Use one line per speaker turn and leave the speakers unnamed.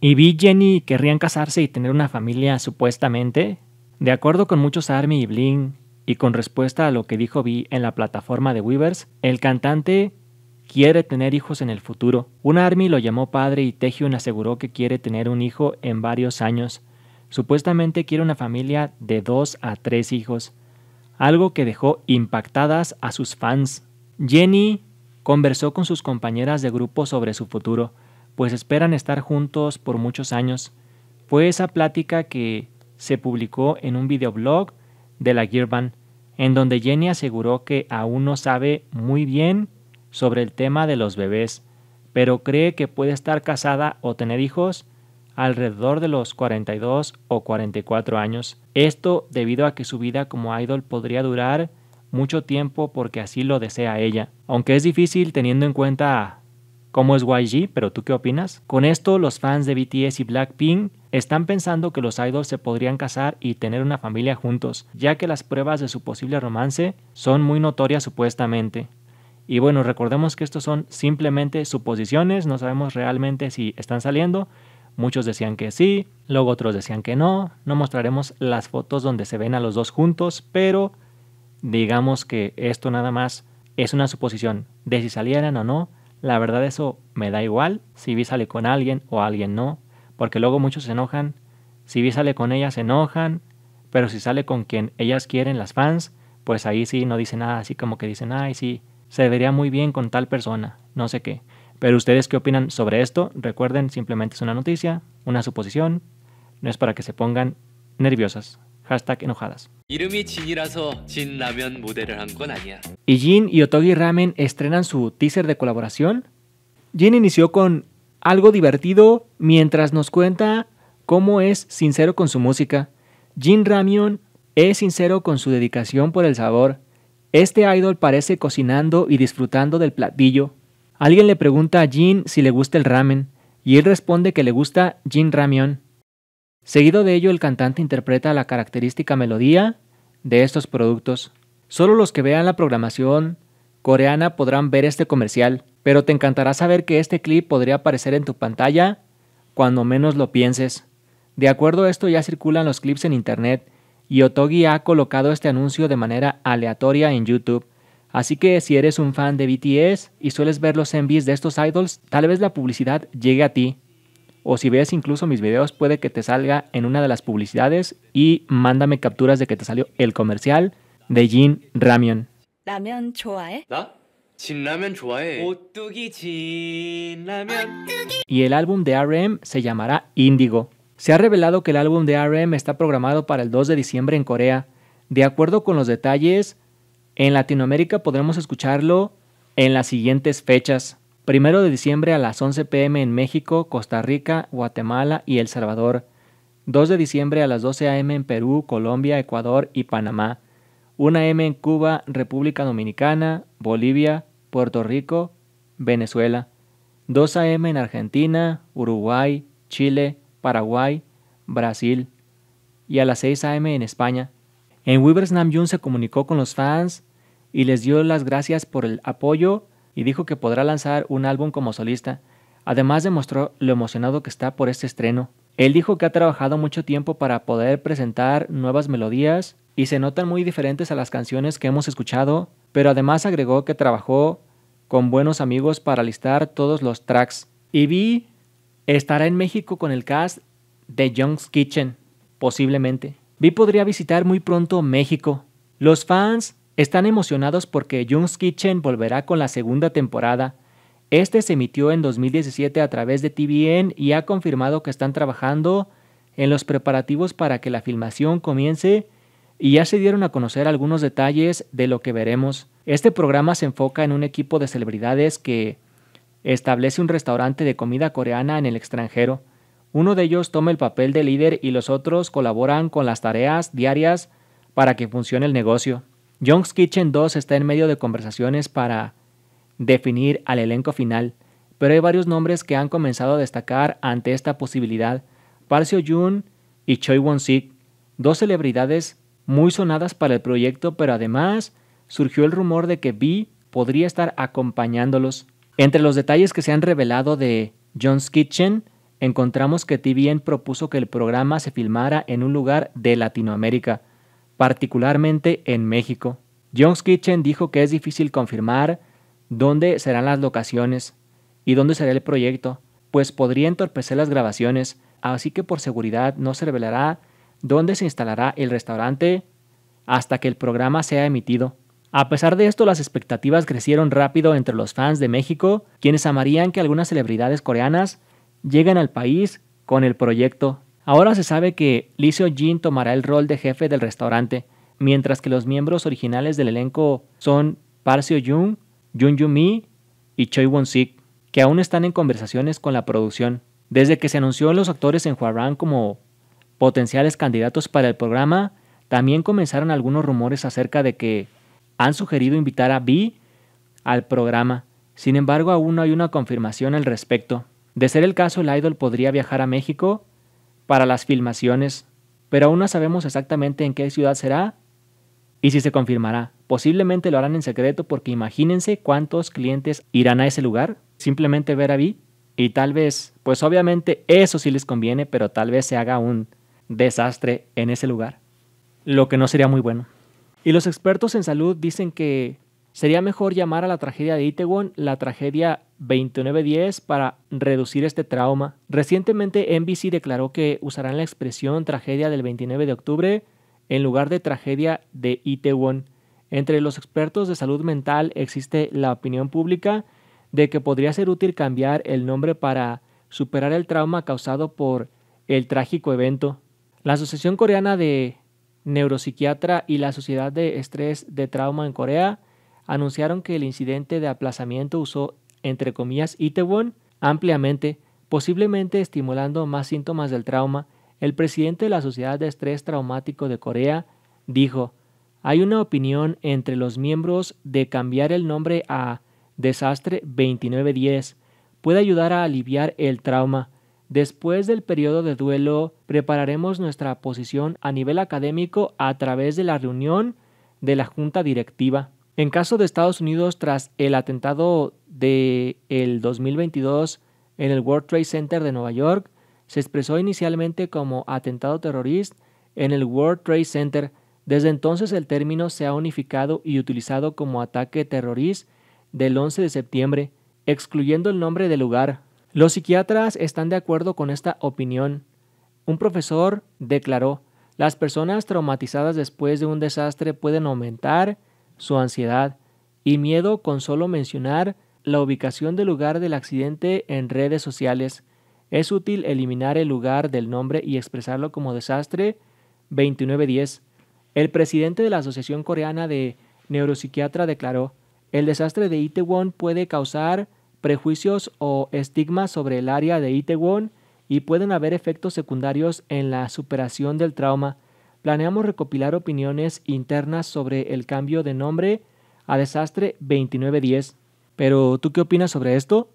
Y Vi y Jenny querrían casarse y tener una familia supuestamente, de acuerdo con muchos ARMY y Bling, y con respuesta a lo que dijo Vi en la plataforma de Weavers, el cantante quiere tener hijos en el futuro. Un ARMY lo llamó padre y Taehyun aseguró que quiere tener un hijo en varios años. Supuestamente quiere una familia de dos a tres hijos, algo que dejó impactadas a sus fans. Jenny Conversó con sus compañeras de grupo sobre su futuro, pues esperan estar juntos por muchos años. Fue esa plática que se publicó en un videoblog de la Girban, en donde Jenny aseguró que aún no sabe muy bien sobre el tema de los bebés, pero cree que puede estar casada o tener hijos alrededor de los 42 o 44 años. Esto debido a que su vida como idol podría durar mucho tiempo porque así lo desea ella. Aunque es difícil teniendo en cuenta cómo es YG, pero ¿tú qué opinas? Con esto, los fans de BTS y Blackpink están pensando que los idols se podrían casar y tener una familia juntos, ya que las pruebas de su posible romance son muy notorias supuestamente. Y bueno, recordemos que estos son simplemente suposiciones, no sabemos realmente si están saliendo. Muchos decían que sí, luego otros decían que no. No mostraremos las fotos donde se ven a los dos juntos, pero digamos que esto nada más es una suposición de si salieran o no. La verdad eso me da igual si vi sale con alguien o alguien no, porque luego muchos se enojan. Si vi sale con ellas se enojan, pero si sale con quien ellas quieren, las fans, pues ahí sí no dice nada, así como que dicen, ay sí, se vería muy bien con tal persona, no sé qué. Pero ustedes qué opinan sobre esto? Recuerden, simplemente es una noticia, una suposición, no es para que se pongan nerviosas. Hashtag enojadas. Y Jin y Otogi Ramen estrenan su teaser de colaboración. Jin inició con algo divertido mientras nos cuenta cómo es sincero con su música. Jin Ramyun es sincero con su dedicación por el sabor. Este idol parece cocinando y disfrutando del platillo. Alguien le pregunta a Jin si le gusta el ramen y él responde que le gusta Jin Ramyun Seguido de ello, el cantante interpreta la característica melodía de estos productos. Solo los que vean la programación coreana podrán ver este comercial, pero te encantará saber que este clip podría aparecer en tu pantalla cuando menos lo pienses. De acuerdo a esto ya circulan los clips en internet y Otogi ha colocado este anuncio de manera aleatoria en YouTube. Así que si eres un fan de BTS y sueles ver los envies de estos idols, tal vez la publicidad llegue a ti o si ves incluso mis videos puede que te salga en una de las publicidades y mándame capturas de que te salió el comercial de Jin Ramion. y el álbum de RM se llamará Índigo. Se ha revelado que el álbum de RM está programado para el 2 de diciembre en Corea. De acuerdo con los detalles, en Latinoamérica podremos escucharlo en las siguientes fechas. 1 de diciembre a las 11 pm en México, Costa Rica, Guatemala y El Salvador. 2 de diciembre a las 12 am en Perú, Colombia, Ecuador y Panamá. 1 am en Cuba, República Dominicana, Bolivia, Puerto Rico, Venezuela. 2 am en Argentina, Uruguay, Chile, Paraguay, Brasil. Y a las 6 am en España. En Weavers Namjoon se comunicó con los fans y les dio las gracias por el apoyo y dijo que podrá lanzar un álbum como solista. Además demostró lo emocionado que está por este estreno. Él dijo que ha trabajado mucho tiempo para poder presentar nuevas melodías y se notan muy diferentes a las canciones que hemos escuchado, pero además agregó que trabajó con buenos amigos para listar todos los tracks. Y vi estará en México con el cast de Young's Kitchen, posiblemente. Vi podría visitar muy pronto México. Los fans están emocionados porque Jung's Kitchen volverá con la segunda temporada. Este se emitió en 2017 a través de TVN y ha confirmado que están trabajando en los preparativos para que la filmación comience y ya se dieron a conocer algunos detalles de lo que veremos. Este programa se enfoca en un equipo de celebridades que establece un restaurante de comida coreana en el extranjero. Uno de ellos toma el papel de líder y los otros colaboran con las tareas diarias para que funcione el negocio. Young's Kitchen 2 está en medio de conversaciones para definir al elenco final, pero hay varios nombres que han comenzado a destacar ante esta posibilidad. Parcio Jun y Choi Won-sik, dos celebridades muy sonadas para el proyecto, pero además surgió el rumor de que B podría estar acompañándolos. Entre los detalles que se han revelado de John's Kitchen, encontramos que TVN propuso que el programa se filmara en un lugar de Latinoamérica particularmente en México. Jones Kitchen dijo que es difícil confirmar dónde serán las locaciones y dónde será el proyecto, pues podría entorpecer las grabaciones, así que por seguridad no se revelará dónde se instalará el restaurante hasta que el programa sea emitido. A pesar de esto, las expectativas crecieron rápido entre los fans de México, quienes amarían que algunas celebridades coreanas lleguen al país con el proyecto Ahora se sabe que Lee Seo Jin tomará el rol de jefe del restaurante, mientras que los miembros originales del elenco son Park Seo Jung, Jun Mi y Choi Won Sik, que aún están en conversaciones con la producción. Desde que se anunció a los actores en Huaran como potenciales candidatos para el programa, también comenzaron algunos rumores acerca de que han sugerido invitar a B al programa. Sin embargo, aún no hay una confirmación al respecto. De ser el caso, el idol podría viajar a México para las filmaciones, pero aún no sabemos exactamente en qué ciudad será y si se confirmará. Posiblemente lo harán en secreto porque imagínense cuántos clientes irán a ese lugar, simplemente ver a Vi y tal vez, pues obviamente eso sí les conviene, pero tal vez se haga un desastre en ese lugar, lo que no sería muy bueno. Y los expertos en salud dicen que Sería mejor llamar a la tragedia de Itaewon la tragedia 2910 para reducir este trauma. Recientemente NBC declaró que usarán la expresión tragedia del 29 de octubre en lugar de tragedia de Itaewon. Entre los expertos de salud mental existe la opinión pública de que podría ser útil cambiar el nombre para superar el trauma causado por el trágico evento. La Asociación Coreana de Neuropsiquiatra y la Sociedad de Estrés de Trauma en Corea anunciaron que el incidente de aplazamiento usó, entre comillas, Itaewon ampliamente, posiblemente estimulando más síntomas del trauma. El presidente de la Sociedad de Estrés Traumático de Corea dijo, hay una opinión entre los miembros de cambiar el nombre a Desastre 2910. Puede ayudar a aliviar el trauma. Después del periodo de duelo, prepararemos nuestra posición a nivel académico a través de la reunión de la Junta Directiva. En caso de Estados Unidos, tras el atentado de el 2022 en el World Trade Center de Nueva York, se expresó inicialmente como atentado terrorista en el World Trade Center. Desde entonces el término se ha unificado y utilizado como ataque terrorista del 11 de septiembre, excluyendo el nombre del lugar. Los psiquiatras están de acuerdo con esta opinión. Un profesor declaró, las personas traumatizadas después de un desastre pueden aumentar su ansiedad y miedo con solo mencionar la ubicación del lugar del accidente en redes sociales. Es útil eliminar el lugar del nombre y expresarlo como desastre 2910. El presidente de la Asociación Coreana de Neuropsiquiatra declaró, el desastre de Itaewon puede causar prejuicios o estigmas sobre el área de Itaewon y pueden haber efectos secundarios en la superación del trauma planeamos recopilar opiniones internas sobre el cambio de nombre a Desastre 2910. Pero, ¿tú qué opinas sobre esto?